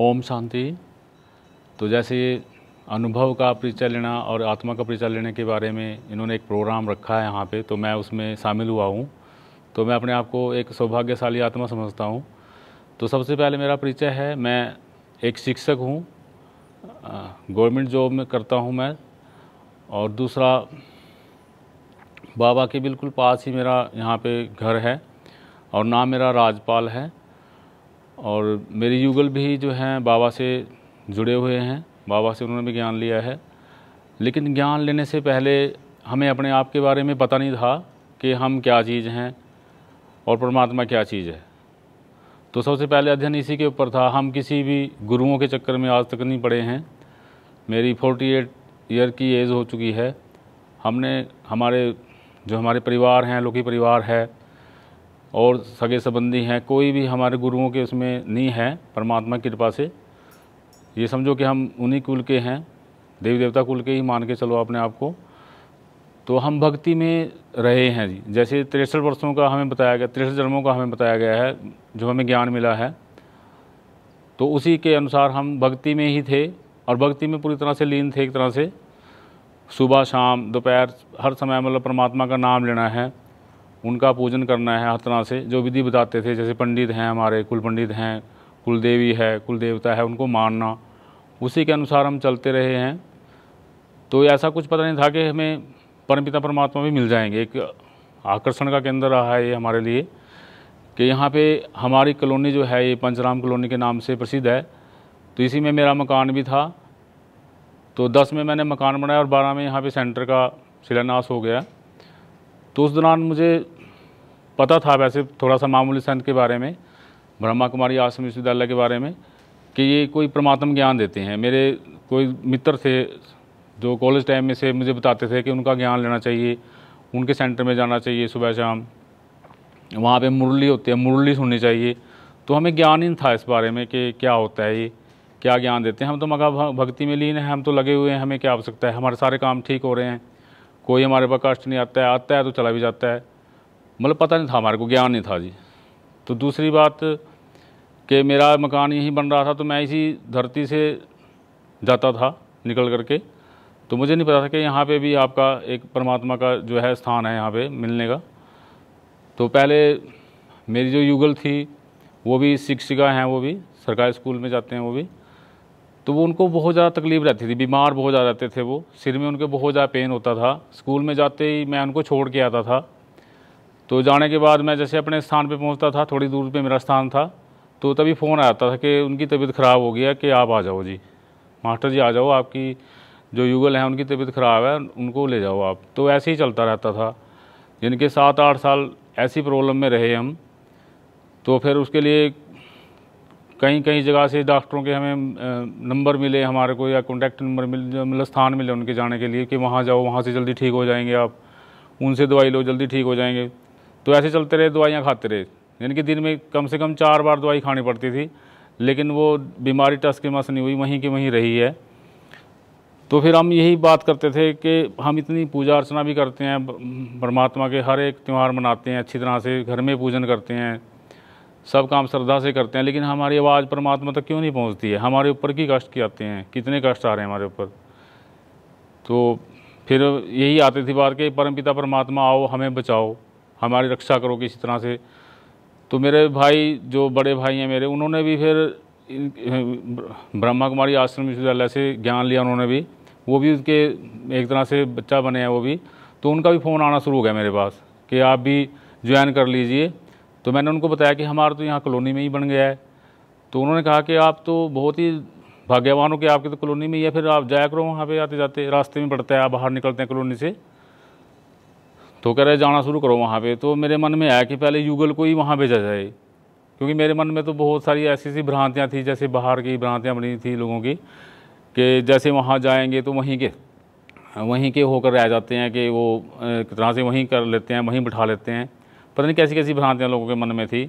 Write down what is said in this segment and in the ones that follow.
ओम शांति तो जैसे अनुभव का परिचय लेना और आत्मा का परिचय लेने के बारे में इन्होंने एक प्रोग्राम रखा है यहाँ पे तो मैं उसमें शामिल हुआ हूँ तो मैं अपने आप को एक सौभाग्यशाली आत्मा समझता हूँ तो सबसे पहले मेरा परिचय है मैं एक शिक्षक हूँ गवर्नमेंट जॉब में करता हूँ मैं और दूसरा बाबा के बिल्कुल पास ही मेरा यहाँ पे घर है और नाम मेरा राजपाल है और मेरे युगल भी जो हैं बाबा से जुड़े हुए हैं बाबा से उन्होंने भी ज्ञान लिया है लेकिन ज्ञान लेने से पहले हमें अपने आप के बारे में पता नहीं था कि हम क्या चीज़ हैं और परमात्मा क्या चीज़ है तो सबसे पहले अध्ययन इसी के ऊपर था हम किसी भी गुरुओं के चक्कर में आज तक नहीं पड़े हैं मेरी फोर्टी एट ईयर की एज हो चुकी है हमने हमारे जो हमारे परिवार हैं लोकी परिवार है और सगे संबंधी हैं कोई भी हमारे गुरुओं के उसमें नहीं है परमात्मा की कृपा से ये समझो कि हम उन्हीं कुल के हैं देवी देवता कुल के ही मान के चलो अपने आप को तो हम भक्ति में रहे हैं जी जैसे तिरसठ वर्षों का हमें बताया गया तिरसठ जन्मों का हमें बताया गया है जो हमें ज्ञान मिला है तो उसी के अनुसार हम भक्ति में ही थे और भक्ति में पूरी तरह से लीन थे एक तरह से सुबह शाम दोपहर हर समय मतलब परमात्मा का नाम लेना है उनका पूजन करना है हर तरह से जो विधि बताते थे जैसे पंडित हैं हमारे कुल पंडित हैं कुल देवी है कुल देवता है उनको मानना उसी के अनुसार हम चलते रहे हैं तो ऐसा कुछ पता नहीं था कि हमें परमपिता परमात्मा भी मिल जाएंगे एक आकर्षण का केंद्र रहा है ये हमारे लिए कि यहाँ पे हमारी कॉलोनी जो है ये पंचराम कॉलोनी के नाम से प्रसिद्ध है तो इसी में मेरा मकान भी था तो दस में मैंने मकान बनाया और बारह में यहाँ पे सेंटर का शिलान्यास हो गया तो उस दौरान मुझे पता था वैसे थोड़ा सा मामूली संत के बारे में ब्रह्मा कुमारी आश्रम विश्वविद्यालय के बारे में कि ये कोई परमात्म ज्ञान देते हैं मेरे कोई मित्र थे जो कॉलेज टाइम में से मुझे बताते थे कि उनका ज्ञान लेना चाहिए उनके सेंटर में जाना चाहिए सुबह शाम वहाँ पे मुरली होती है मुरली सुननी चाहिए तो हमें ज्ञान ही था इस बारे में कि क्या होता है ये क्या ज्ञान देते हैं हम तो मगा भक्ति में लीन हैं हम तो लगे हुए हैं हमें क्या आवश्यकता है हमारे सारे काम ठीक हो रहे हैं कोई हमारे पास कष्ट नहीं आता है आता है तो चला भी जाता है मतलब पता नहीं था हमारे को ज्ञान नहीं था जी तो दूसरी बात कि मेरा मकान यहीं बन रहा था तो मैं इसी धरती से जाता था निकल करके तो मुझे नहीं पता था कि यहाँ पे भी आपका एक परमात्मा का जो है स्थान है यहाँ पे मिलने का तो पहले मेरी जो युगल थी वो भी शिक्षिका हैं वो भी सरकारी स्कूल में जाते हैं वो भी तो वो उनको बहुत ज़्यादा तकलीफ रहती थी बीमार बहुत ज़्यादा रहते थे वो सिर में उनके बहुत ज़्यादा पेन होता था स्कूल में जाते ही मैं उनको छोड़ के आता था तो जाने के बाद मैं जैसे अपने स्थान पर पहुँचता था थोड़ी दूर पर मेरा स्थान था तो तभी फ़ोन आता था कि उनकी तबीयत ख़राब हो गया कि आप आ जाओ जी मास्टर जी आ जाओ आपकी जो युगल हैं उनकी तबीयत ख़राब है उनको ले जाओ आप तो ऐसे ही चलता रहता था जिनके सात आठ साल ऐसी प्रॉब्लम में रहे हम तो फिर उसके लिए कहीं कहीं जगह से डॉक्टरों के हमें नंबर मिले हमारे को या कॉन्टैक्ट नंबर मिले मतलब स्थान मिले उनके जाने के लिए कि वहाँ जाओ वहाँ से जल्दी ठीक हो जाएंगे आप उनसे दवाई लो जल्दी ठीक हो जाएंगे तो ऐसे चलते रहे दवाइयाँ खाते रहे यानी कि दिन में कम से कम चार बार दवाई खानी पड़ती थी लेकिन वो बीमारी टस के मस नहीं हुई वहीं की वहीं रही है तो फिर हम यही बात करते थे कि हम इतनी पूजा अर्चना भी करते हैं परमात्मा के हर एक त्यौहार मनाते हैं अच्छी तरह से घर में पूजन करते हैं सब काम श्रद्धा से करते हैं लेकिन हमारी आवाज़ परमात्मा तक क्यों नहीं पहुंचती है हमारे ऊपर की कष्ट की आते हैं कितने कष्ट आ रहे हैं हमारे ऊपर तो फिर यही आते थी बार के परम पिता परमात्मा आओ हमें बचाओ हमारी रक्षा करो किसी तरह से तो मेरे भाई जो बड़े भाई हैं मेरे उन्होंने भी फिर ब्रह्मा कुमारी आश्रम विश्वविद्यालय से ज्ञान लिया उन्होंने भी वो भी उसके एक तरह से बच्चा बने हैं वो भी तो उनका भी फ़ोन आना शुरू हो गया मेरे पास कि आप भी ज्वाइन कर लीजिए तो मैंने उनको बताया कि हमारा तो यहाँ कॉलोनी में ही बन गया है तो उन्होंने कहा कि आप तो बहुत ही भाग्यवान हो कि आपकी तो कॉलोनी में ही है फिर आप जाया करो वहाँ पे आते जाते रास्ते में पड़ता है आप बाहर निकलते हैं कॉलोनी से तो कह रहे जाना शुरू करो वहाँ पर तो मेरे मन में आया कि पहले युगल को ही वहाँ भेजा जाए क्योंकि मेरे मन में तो बहुत सारी ऐसी ऐसी भ्रांतियाँ थी जैसे बाहर की भ्रांतियाँ बनी थी लोगों की कि जैसे वहाँ जाएंगे तो वहीं के वहीं के होकर रह जाते हैं कि वो तरह से वहीं कर लेते हैं वहीं बिठा लेते हैं पता नहीं कैसी कैसी भ्रांतियाँ लोगों के मन में थी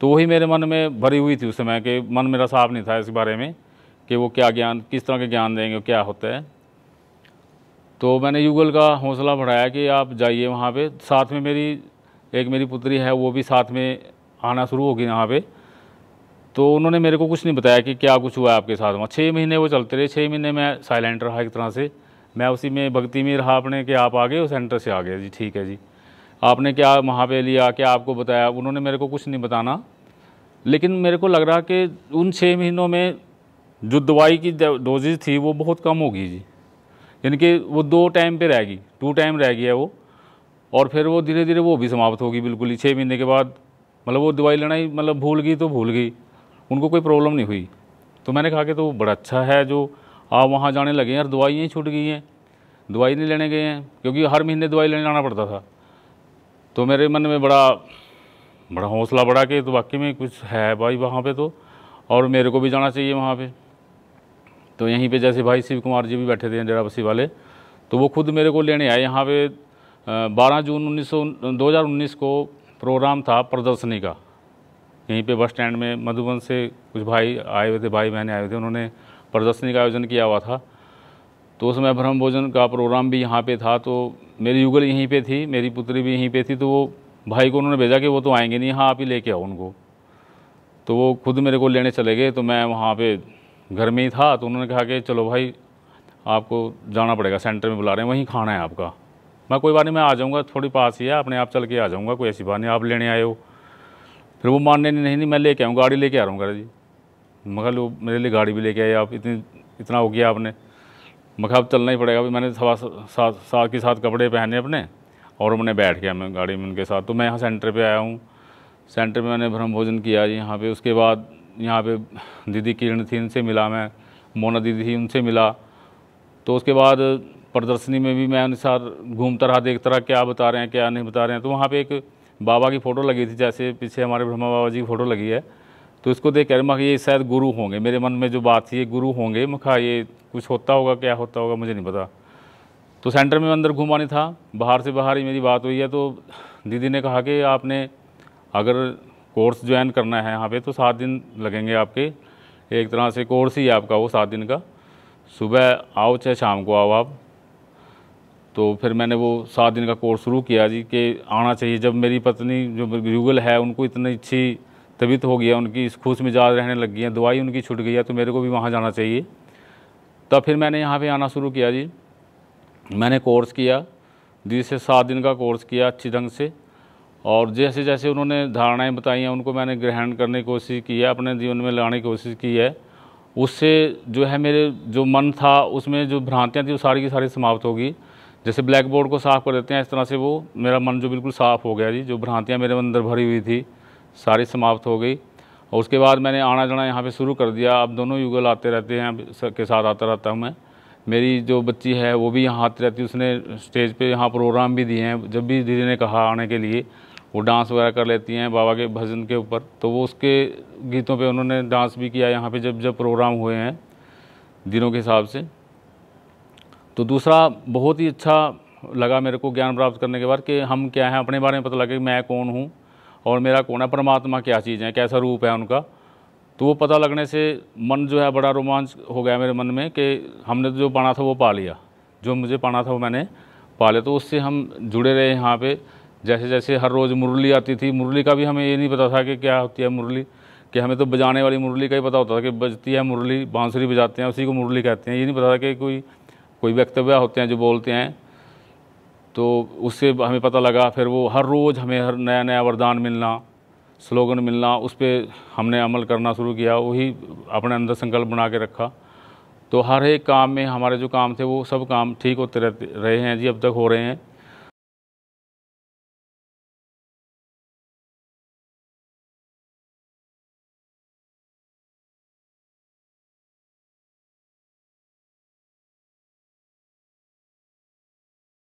तो वही मेरे मन में भरी हुई थी उस समय कि मन मेरा साफ नहीं था इस बारे में कि वो क्या ज्ञान किस तरह के ज्ञान देंगे क्या होता है तो मैंने युगल का हौसला बढ़ाया कि आप जाइए वहाँ पे साथ में मेरी एक मेरी पुत्री है वो भी साथ में आना शुरू होगी यहाँ पे तो उन्होंने मेरे को कुछ नहीं बताया कि क्या कुछ हुआ है आपके साथ में छः महीने वो चलते रहे छः महीने मैं साइलेंट रहा एक तरह से मैं उसी में भक्ति में रहा अपने कि आप आ गए उस सेंटर से आ गए जी ठीक है जी आपने क्या वहाँ पे लिया क्या आपको बताया उन्होंने मेरे को कुछ नहीं बताना लेकिन मेरे को लग रहा कि उन छः महीनों में जो दवाई की डोजेज थी वो बहुत कम होगी जी यानी कि वो दो टाइम पे रहेगी टू टाइम रह गई है वो और फिर वो धीरे धीरे वो भी समाप्त होगी बिल्कुल ही छः महीने के बाद मतलब वो दवाई लेना ही मतलब भूल गई तो भूल गई उनको कोई प्रॉब्लम नहीं हुई तो मैंने कहा कि तो बड़ा अच्छा है जो आप वहाँ जाने लगे हैं और दवाइयाँ छूट गई हैं दवाई नहीं लेने गए हैं क्योंकि हर महीने दवाई लेने जाना पड़ता था तो मेरे मन में बड़ा बड़ा हौसला बढ़ा के तो वाकई में कुछ है भाई वहाँ पे तो और मेरे को भी जाना चाहिए वहाँ पे तो यहीं पे जैसे भाई शिव कुमार जी भी बैठे थे बसी वाले तो वो खुद मेरे को लेने आए यहाँ पे 12 जून उन्नीस 2019 को प्रोग्राम था प्रदर्शनी का यहीं पे बस स्टैंड में मधुबन से कुछ भाई आए हुए थे भाई बहने आए हुए थे उन्होंने प्रदर्शनी का आयोजन किया हुआ था तो उसमें ब्रह्म भोजन का प्रोग्राम भी यहाँ पे था तो मेरी युगल यहीं पे थी मेरी पुत्री भी यहीं पे थी तो वो भाई को उन्होंने भेजा कि वो तो आएंगे नहीं हाँ आप ही लेके आओ उनको तो वो खुद मेरे को लेने चले गए तो मैं वहाँ पे घर में ही था तो उन्होंने कहा कि चलो भाई आपको जाना पड़ेगा सेंटर में बुला रहे हैं वहीं खाना है आपका मैं कोई बात नहीं मैं आ जाऊँगा थोड़ी पास ही है अपने आप चल के आ जाऊँगा कोई ऐसी बात नहीं आप लेने आए हो फिर वो मानने नहीं नहीं, नहीं मैं लेके आऊँ गाड़ी लेके आ रहा हूँ जी मगर वो मेरे लिए गाड़ी भी लेके आए आप इतनी इतना हो गया आपने मखाब चलना ही पड़ेगा मैंने सवा सात सात के साथ कपड़े पहने अपने और मैंने बैठ गया मैं गाड़ी में उनके साथ तो मैं यहाँ सेंटर पे आया हूँ सेंटर में मैंने ब्रह्म भोजन किया यहाँ पे उसके बाद यहाँ पे दीदी किरण थी उनसे मिला मैं मोना दीदी थी उनसे मिला तो उसके बाद प्रदर्शनी में भी मैं अनुसार घूमता रहा देखता रहा क्या बता रहे हैं क्या नहीं बता रहे हैं तो वहाँ पे एक बाबा की फ़ोटो लगी थी जैसे पीछे हमारे ब्रह्मा बाबा जी की फ़ोटो लगी है तो इसको देख कर मखा ये शायद गुरु होंगे मेरे मन में जो बात थी ये गुरु होंगे मखा ये कुछ होता होगा क्या होता होगा मुझे नहीं पता तो सेंटर में अंदर घूमा नहीं था बाहर से बाहर ही मेरी बात हुई है तो दीदी ने कहा कि आपने अगर कोर्स ज्वाइन करना है यहाँ पे तो सात दिन लगेंगे आपके एक तरह से कोर्स ही है आपका वो सात दिन का सुबह आओ चाहे शाम को आओ आप तो फिर मैंने वो सात दिन का कोर्स शुरू किया जी कि आना चाहिए जब मेरी पत्नी जो युगल है उनको इतनी अच्छी तबीयत हो गई है उनकी इस खुश मिजाज रहने लग गई है दवाई उनकी छूट गई है तो मेरे को भी वहाँ जाना चाहिए तब तो फिर मैंने यहाँ पे आना शुरू किया जी मैंने कोर्स किया दी से सात दिन का कोर्स किया अच्छी ढंग से और जैसे जैसे उन्होंने धारणाएं बताई हैं उनको मैंने ग्रहण करने की कोशिश की है अपने जीवन में लाने की कोशिश की है उससे जो है मेरे जो मन था उसमें जो भ्रांतियाँ थी वो सारी की सारी समाप्त होगी जैसे ब्लैक बोर्ड को साफ़ कर देते हैं इस तरह से वो मेरा मन जो बिल्कुल साफ़ हो गया जी जो भ्रांतियाँ मेरे अंदर भरी हुई थी सारी समाप्त हो गई और उसके बाद मैंने आना जाना यहाँ पे शुरू कर दिया अब दोनों युगल आते रहते हैं अब के साथ आता रहता हूँ मैं मेरी जो बच्ची है वो भी यहाँ आती रहती है उसने स्टेज पे यहाँ प्रोग्राम भी दिए हैं जब भी दीदी ने कहा आने के लिए वो डांस वगैरह कर लेती हैं बाबा के भजन के ऊपर तो वो उसके गीतों पर उन्होंने डांस भी किया यहाँ पर जब जब प्रोग्राम हुए हैं दिनों के हिसाब से तो दूसरा बहुत ही अच्छा लगा मेरे को ज्ञान प्राप्त करने के बाद कि हम क्या हैं अपने बारे में पता लगे मैं कौन हूँ और मेरा कौन है परमात्मा क्या चीज़ है कैसा रूप है उनका तो वो पता लगने से मन जो है बड़ा रोमांच हो गया मेरे मन में कि हमने तो जो पाना था वो पा लिया जो मुझे पाना था वो मैंने पा लिया तो उससे हम जुड़े रहे यहाँ पे जैसे जैसे हर रोज़ मुरली आती थी मुरली का भी हमें ये नहीं पता था कि क्या होती है मुरली कि हमें तो बजाने वाली मुरली का ही पता होता था कि बजती है मुरली बांसुरी बजाते हैं उसी को मुरली कहते हैं ये नहीं पता था कि कोई कोई वक्तव्य होते हैं जो बोलते हैं तो उससे हमें पता लगा फिर वो हर रोज़ हमें हर नया नया वरदान मिलना स्लोगन मिलना उस पर हमने अमल करना शुरू किया वही अपने अंदर संकल्प बना के रखा तो हर एक काम में हमारे जो काम थे वो सब काम ठीक होते रहते रहे हैं जी अब तक हो रहे हैं